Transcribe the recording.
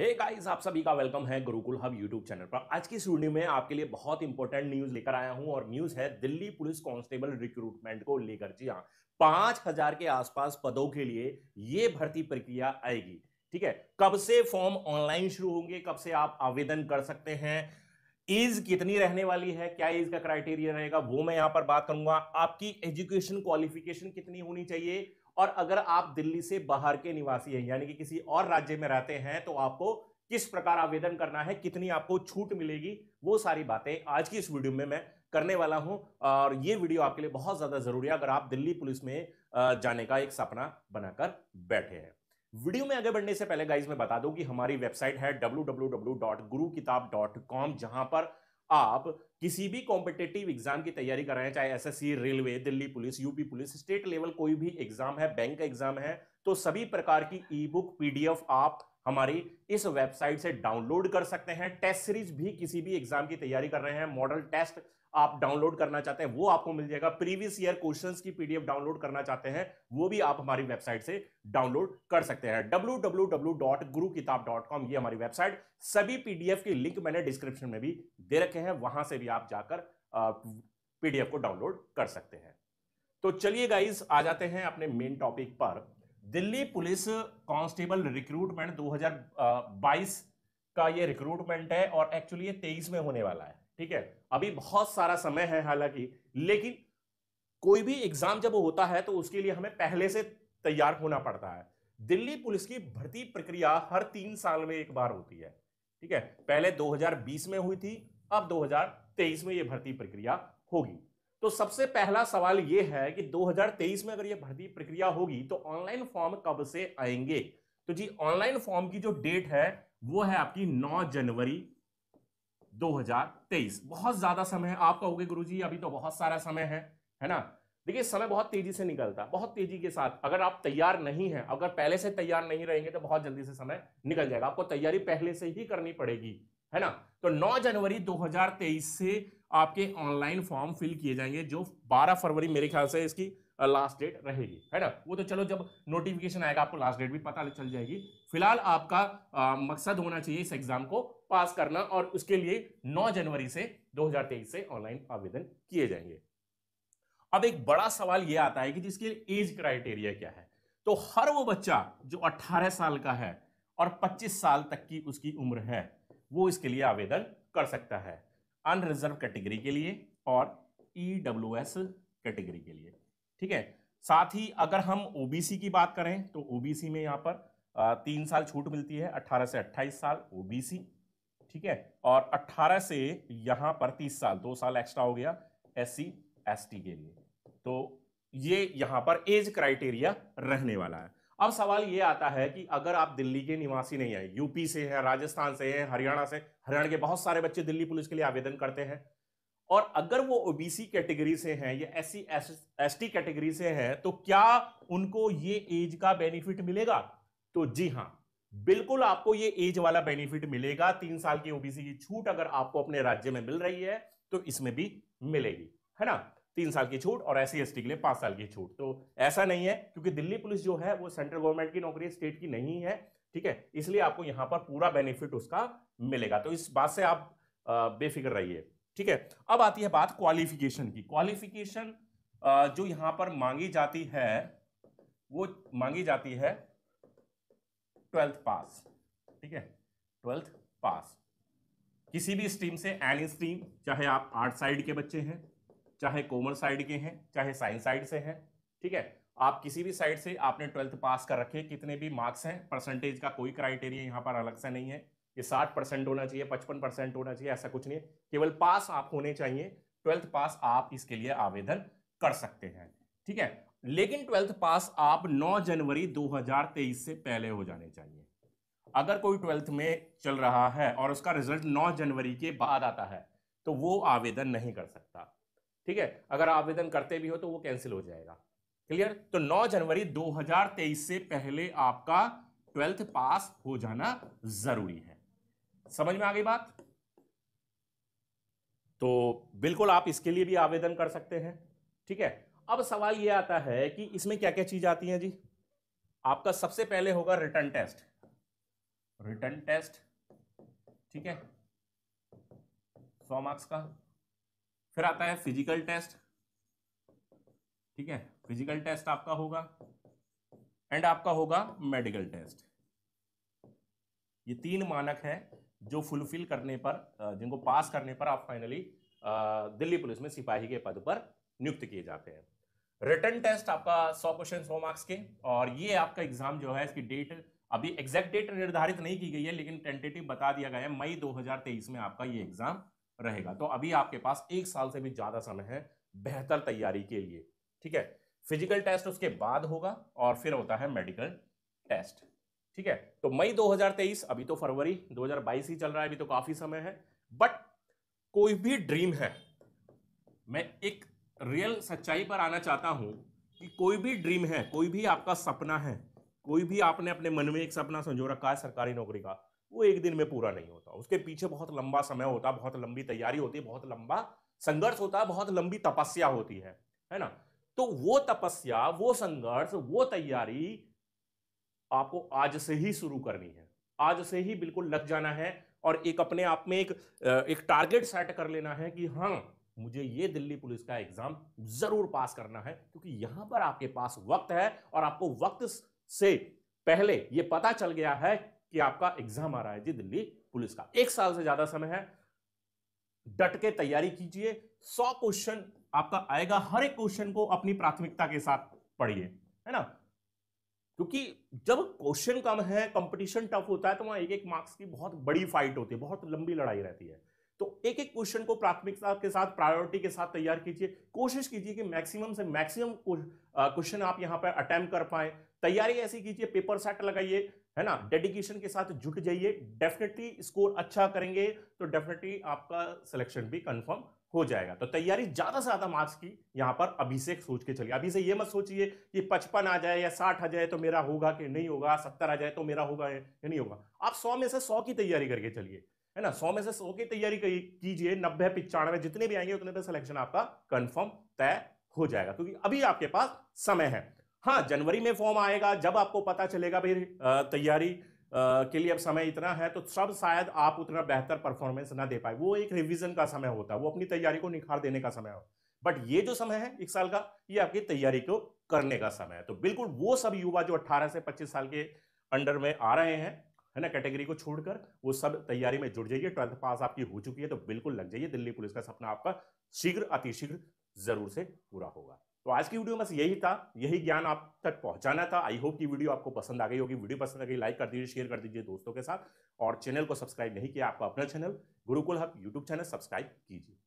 हे hey guys आप सभी का वेलकम है गुरुकुल हब यूट्यूब चैनल पर आज की स्टूडियो में आपके लिए बहुत इंपॉर्टेंट न्यूज लेकर आया हूं और न्यूज है दिल्ली पुलिस कांस्टेबल रिक्रूटमेंट को लेकर जी हाँ पांच हजार के आसपास पदों के लिए ये भर्ती प्रक्रिया आएगी ठीक है कब से फॉर्म ऑनलाइन शुरू होंगे कब से आप आवेदन कर सकते हैं एज कितनी रहने वाली है क्या एज का क्राइटेरिया रहेगा वो मैं यहां पर बात करूंगा आपकी एजुकेशन क्वालिफिकेशन कितनी होनी चाहिए और अगर आप दिल्ली से बाहर के निवासी हैं यानी कि किसी और राज्य में रहते हैं तो आपको किस प्रकार आवेदन करना है कितनी आपको छूट मिलेगी वो सारी बातें आज की इस वीडियो में मैं करने वाला हूं और ये वीडियो आपके लिए बहुत ज़्यादा ज़रूरी है अगर आप दिल्ली पुलिस में जाने का एक सपना बनाकर बैठे हैं वीडियो में आगे बढ़ने से पहले गाइज मैं बता दूं कि हमारी वेबसाइट है कॉम जहां पर आप किसी भी कॉम्पिटेटिव एग्जाम की तैयारी कर रहे हैं चाहे SSC railway Delhi police UP police state level कोई भी एग्जाम है बैंक एग्जाम है तो सभी प्रकार की ई बुक पीडीएफ आप हमारी इस वेबसाइट से डाउनलोड कर सकते हैं टेस्ट सीरीज भी किसी भी एग्जाम की तैयारी कर रहे हैं मॉडल टेस्ट आप डाउनलोड करना चाहते हैं वो आपको मिल जाएगा प्रीवियस ईयर क्वेश्चंस की पीडीएफ डाउनलोड करना चाहते हैं वो भी आप हमारी वेबसाइट से डाउनलोड कर सकते हैं डब्ल्यू ये हमारी वेबसाइट सभी पीडीएफ की लिंक मैंने डिस्क्रिप्शन में भी दे रखे हैं वहां से भी आप जाकर पीडीएफ को डाउनलोड कर सकते हैं तो चलिए गाइज आ जाते हैं अपने मेन टॉपिक पर दिल्ली पुलिस कांस्टेबल रिक्रूटमेंट 2022 का ये रिक्रूटमेंट है और एक्चुअली ये तेईस में होने वाला है ठीक है अभी बहुत सारा समय है हालांकि लेकिन कोई भी एग्जाम जब होता है तो उसके लिए हमें पहले से तैयार होना पड़ता है दिल्ली पुलिस की भर्ती प्रक्रिया हर तीन साल में एक बार होती है ठीक है पहले 2020 में हुई थी अब 2023 में ये भर्ती प्रक्रिया होगी तो सबसे पहला सवाल यह है कि 2023 में अगर यह भर्ती प्रक्रिया होगी तो ऑनलाइन फॉर्म कब से आएंगे तो जी ऑनलाइन फॉर्म की जो डेट है वो है आपकी 9 जनवरी 2023 बहुत ज्यादा समय है आप कहोगे गुरु जी अभी तो बहुत सारा समय है है ना देखिए समय बहुत तेजी से निकलता बहुत तेजी के साथ अगर आप तैयार नहीं हैं अगर पहले से तैयार नहीं रहेंगे तो बहुत जल्दी से समय निकल जाएगा आपको तैयारी पहले से ही करनी पड़ेगी है ना तो 9 जनवरी 2023 से आपके ऑनलाइन फॉर्म फिल किए जाएंगे जो 12 फरवरी मेरे ख्याल से इसकी लास्ट डेट रहेगी है ना वो तो चलो जब नोटिफिकेशन आएगा आपको लास्ट डेट भी पता चल जाएगी फिलहाल आपका आ, मकसद होना चाहिए इस एग्जाम को पास करना और उसके लिए 9 जनवरी से 2023 से ऑनलाइन आवेदन किए जाएंगे अब एक बड़ा सवाल ये आता है कि जिसके एज क्राइटेरिया क्या है तो हर वो बच्चा जो 18 साल का है और 25 साल तक की उसकी उम्र है वो इसके लिए आवेदन कर सकता है अनरिजर्व कैटेगरी के लिए और ई e कैटेगरी के लिए ठीक है साथ ही अगर हम ओबीसी की बात करें तो ओबीसी में यहाँ पर तीन साल छूट मिलती है 18 से 28 साल ओबीसी ठीक है और 18 से यहाँ पर 30 साल दो साल एक्स्ट्रा हो गया एस सी के लिए तो ये यहाँ पर एज क्राइटेरिया रहने वाला है अब सवाल ये आता है कि अगर आप दिल्ली के निवासी नहीं है यूपी से हैं राजस्थान से हैं हरियाणा से हरियाणा के बहुत सारे बच्चे दिल्ली पुलिस के लिए आवेदन करते हैं और अगर वो ओबीसी कैटेगरी से हैं या S C S T category से हैं तो क्या उनको ये एज का बेनिफिट मिलेगा तो जी हाँ बिल्कुल आपको ये एज वाला बेनिफिट मिलेगा तीन साल की ओबीसी की छूट अगर आपको अपने राज्य में मिल रही है तो इसमें भी मिलेगी है ना तीन साल की छूट और एस सी के लिए पांच साल की छूट तो ऐसा नहीं है क्योंकि दिल्ली पुलिस जो है वो सेंट्रल गवर्नमेंट की नौकरी स्टेट की नहीं है ठीक है इसलिए आपको यहां पर पूरा बेनिफिट उसका मिलेगा तो इस बात से आप बेफिक्र रहिए ठीक है अब आती है बात क्वालिफिकेशन की क्वालिफिकेशन जो यहां पर मांगी जाती है वो मांगी जाती है ट्वेल्थ पास ठीक है ट्वेल्थ पास किसी भी स्ट्रीम से एनी स्ट्रीम चाहे आप आर्ट साइड के बच्चे हैं चाहे कॉमर्स साइड के हैं चाहे साइंस साइड से हैं ठीक है आप किसी भी साइड से आपने ट्वेल्थ पास कर रखे कितने भी मार्क्स हैं परसेंटेज का कोई क्राइटेरिया यहाँ पर अलग से नहीं है ये साठ परसेंट होना चाहिए पचपन परसेंट होना चाहिए ऐसा कुछ नहीं है केवल पास आप होने चाहिए ट्वेल्थ पास आप इसके लिए आवेदन कर सकते हैं ठीक है लेकिन ट्वेल्थ पास आप 9 जनवरी 2023 से पहले हो जाने चाहिए अगर कोई ट्वेल्थ में चल रहा है और उसका रिजल्ट 9 जनवरी के बाद आता है तो वो आवेदन नहीं कर सकता ठीक है अगर आवेदन करते भी हो तो वो कैंसिल हो जाएगा क्लियर तो 9 जनवरी 2023 से पहले आपका ट्वेल्थ पास हो जाना जरूरी है समझ में आ गई बात तो बिल्कुल आप इसके लिए भी आवेदन कर सकते हैं ठीक है अब सवाल ये आता है कि इसमें क्या क्या चीज आती है जी आपका सबसे पहले होगा रिटर्न टेस्ट रिटर्न टेस्ट ठीक है सौ मार्क्स का फिर आता है फिजिकल टेस्ट ठीक है फिजिकल टेस्ट आपका होगा एंड आपका होगा मेडिकल टेस्ट ये तीन मानक हैं जो फुलफिल करने पर जिनको पास करने पर आप फाइनली दिल्ली पुलिस में सिपाही के पद पर नियुक्त किए जाते हैं रिटर्न टेस्ट आपका सौ क्वेश्चन सौ मार्क्स के और ये आपका एग्जाम जो है इसकी डेट अभी एग्जैक्ट डेट निर्धारित नहीं की गई है लेकिन टेंटेटिव बता दिया गया है मई 2023 में आपका ये एग्जाम रहेगा तो अभी आपके पास एक साल से भी ज़्यादा समय है बेहतर तैयारी के लिए ठीक है फिजिकल टेस्ट उसके बाद होगा और फिर होता है मेडिकल टेस्ट ठीक है तो मई 2023 अभी तो फरवरी 2022 ही चल रहा है अभी तो काफ़ी समय है बट कोई भी ड्रीम है मैं एक रियल सच्चाई पर आना चाहता हूं कि कोई भी ड्रीम है कोई भी आपका सपना है कोई भी आपने अपने मन में एक सपना संजो रखा है सरकारी नौकरी का वो एक दिन में पूरा नहीं होता उसके पीछे बहुत लंबा समय होता है बहुत लंबी तैयारी होती है बहुत लंबा संघर्ष होता है बहुत लंबी तपस्या होती है है ना तो वो तपस्या वो संघर्ष वो तैयारी आपको आज से ही शुरू करनी है आज से ही बिल्कुल लग जाना है और एक अपने आप में एक एक टारगेट सेट कर लेना है कि हाँ मुझे ये दिल्ली पुलिस का एग्जाम जरूर पास करना है क्योंकि यहां पर आपके पास वक्त है और आपको वक्त से पहले ये पता चल गया है कि आपका एग्जाम आ रहा है जी दिल्ली पुलिस का एक साल से ज्यादा समय है डट के तैयारी कीजिए सौ क्वेश्चन आपका आएगा हर एक क्वेश्चन को अपनी प्राथमिकता के साथ पढ़िए है ना क्योंकि जब क्वेश्चन कम है कंपटीशन टफ होता है तो वहां एक एक मार्क्स की बहुत बड़ी फाइट होती है बहुत लंबी लड़ाई रहती है तो एक एक क्वेश्चन को प्राथमिकता के साथ प्रायोरिटी के साथ तैयार कीजिए कोशिश कीजिए कि मैक्सिमम से मैक्सिमम क्वेश्चन आप यहाँ पर अटैम्प्ट कर पाए तैयारी ऐसी कीजिए पेपर सेट लगाइए है ना डेडिकेशन के साथ जुट जाइए डेफिनेटली स्कोर अच्छा करेंगे तो डेफिनेटली आपका सिलेक्शन भी कंफर्म हो जाएगा तो तैयारी ज्यादा से ज्यादा मार्क्स की यहां पर अभी से सोच के चलिए अभी से ये मत सोचिए कि पचपन आ जाए या साठ आ जाए तो मेरा होगा कि नहीं होगा सत्तर आ जाए तो मेरा होगा या नहीं होगा आप सौ में से सौ की तैयारी करके चलिए है ना सौ में से सौ की तैयारी कीजिए नब्बे पिचानवे जितने भी आएंगे उतने पे सिलेक्शन आपका कंफर्म तय हो जाएगा क्योंकि अभी आपके पास समय है हाँ जनवरी में फॉर्म आएगा जब आपको पता चलेगा भाई तैयारी के लिए अब समय इतना है तो सब शायद आप उतना बेहतर परफॉर्मेंस ना दे पाए वो एक रिवीजन का समय होता है वो अपनी तैयारी को निखार देने का समय हो बट ये जो समय है एक साल का ये आपकी तैयारी को करने का समय है तो बिल्कुल वो सब युवा जो 18 से 25 साल के अंडर में आ रहे हैं है ना कैटेगरी को छोड़कर वो सब तैयारी में जुड़ जाइए ट्वेल्थ पास आपकी हो चुकी है तो बिल्कुल लग जाइए दिल्ली पुलिस का सपना आपका शीघ्र अतिशीघ्र जरूर से पूरा होगा तो आज की वीडियो में बस यही था यही ज्ञान आप तक पहुंचाना था आई होप कि वीडियो आपको पसंद आ गई होगी वीडियो पसंद आ गई लाइक कर दीजिए शेयर कर दीजिए दोस्तों के साथ और चैनल को सब्सक्राइब नहीं किया आपका अपना channel Gurukul hub YouTube channel subscribe कीजिए